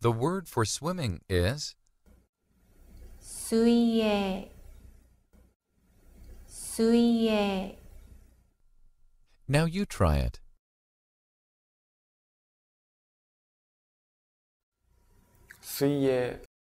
The word for swimming is 水泳水泳 Now you try it. 水泳